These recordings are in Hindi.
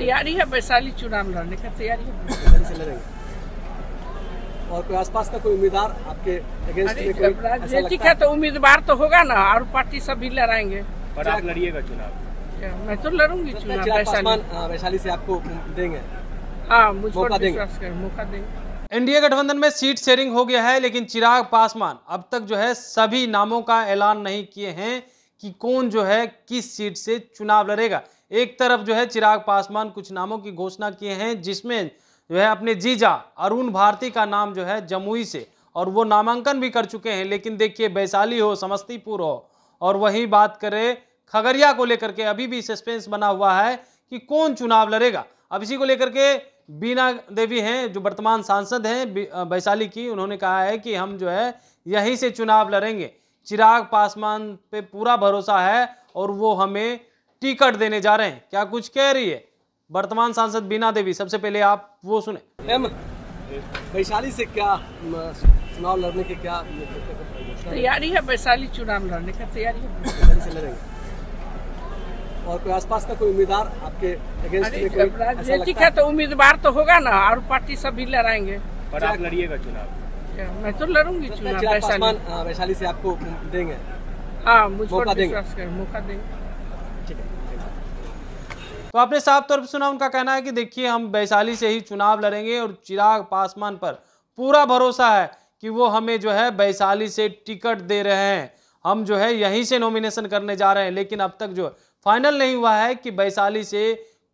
तैयारी है वैशाली चुनाव लड़ने का तैयारी है और कोई आसपास का कोई उम्मीदवार आपके अगेंस्ट में तो उम्मीदवार तो होगा ना और पार्टी सब भी लड़ाएंगे लड़िएगा चुनाव मैं तो लड़ूंगी चुनाव वैशाली से आपको हाँ, देंगे एनडीए गठबंधन में सीट शेयरिंग हो गया है लेकिन चिराग पासवान अब तक जो है सभी नामों का ऐलान नहीं किए हैं कि कौन जो है किस सीट से चुनाव लड़ेगा एक तरफ जो है चिराग पासवान कुछ नामों की घोषणा किए हैं जिसमें जो है अपने जीजा अरुण भारती का नाम जो है जमुई से और वो नामांकन भी कर चुके हैं लेकिन देखिए वैशाली हो समस्तीपुर हो और वही बात करें खगड़िया को लेकर के अभी भी सस्पेंस बना हुआ है कि कौन चुनाव लड़ेगा अब इसी को लेकर के बीना देवी हैं जो वर्तमान सांसद हैं वैशाली की उन्होंने कहा है कि हम जो है यहीं से चुनाव लड़ेंगे चिराग पासवान पे पूरा भरोसा है और वो हमें टिकट देने जा रहे हैं क्या कुछ कह रही है वर्तमान सांसद बीना देवी सबसे पहले आप वो सुने वैशाली से क्या चुनाव लड़ने के क्या तैयारी है वैशाली चुनाव लड़ने का तैयारी है और कोई आसपास का कोई उम्मीदवार आपके राजनीतिक है तो उम्मीदवार तो होगा ना और पार्टी सब भी लड़ाएंगे पर आप लड़िएगा चुनाव मैं तो लड़ूंगी तो चुनाव वैशाली से आपको देंगे हाँ मुझे मौका देंगे तो आपने साफ तौर पर सुना उनका कहना है कि देखिए हम वैशाली से ही चुनाव लड़ेंगे और चिराग पासवान पर पूरा भरोसा है कि वो हमें जो है वैशाली से टिकट दे रहे हैं हम जो है यहीं से नॉमिनेशन करने जा रहे हैं लेकिन अब तक जो फाइनल नहीं हुआ है कि वैशाली से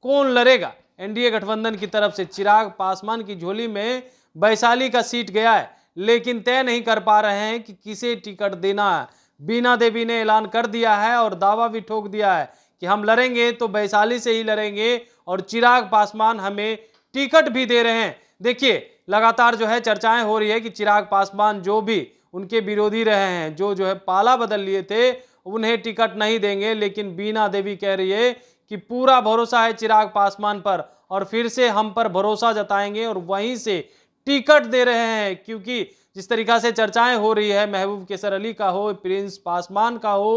कौन लड़ेगा एनडीए गठबंधन की तरफ से चिराग पासवान की झोली में वैशाली का सीट गया है लेकिन तय नहीं कर पा रहे हैं कि किसे टिकट देना है बीना देवी ने ऐलान कर दिया है और दावा भी ठोक दिया है कि हम लड़ेंगे तो वैशाली से ही लड़ेंगे और चिराग पासवान हमें टिकट भी दे रहे हैं देखिए लगातार जो है चर्चाएं हो रही है कि चिराग पासवान जो भी उनके विरोधी रहे हैं जो जो है पाला बदल लिए थे उन्हें टिकट नहीं देंगे लेकिन बीना देवी कह रही है कि पूरा भरोसा है चिराग पासवान पर और फिर से हम पर भरोसा जताएंगे और वहीं से टिकट दे रहे हैं क्योंकि जिस तरीका से चर्चाएं हो रही है महबूब केसर अली का हो प्रिंस पासवान का हो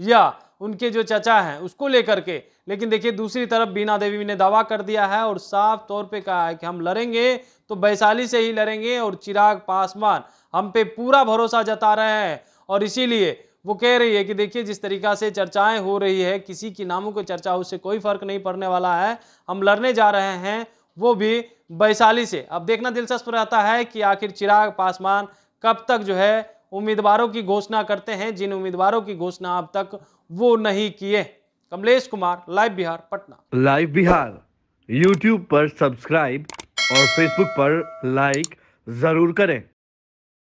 या उनके जो चचा हैं उसको लेकर के लेकिन देखिए दूसरी तरफ बीना देवी ने दावा कर दिया है और साफ तौर पे कहा है कि हम लड़ेंगे तो वैशाली से ही लड़ेंगे और चिराग पासवान हम पे पूरा भरोसा जता रहे हैं और इसीलिए वो कह रही है कि देखिए जिस तरीका से चर्चाएं हो रही है किसी की नामों की चर्चा उससे कोई फर्क नहीं पड़ने वाला है हम लड़ने जा रहे हैं वो भी वैशाली से अब देखना दिलचस्प रहता है कि आखिर चिराग पासवान कब तक जो है उम्मीदवारों की घोषणा करते हैं जिन उम्मीदवारों की घोषणा अब तक वो नहीं किए Kamlesh Kumar live Bihar Patna live Bihar YouTube पर सब्सक्राइब और फेसबुक पर लाइक जरूर करें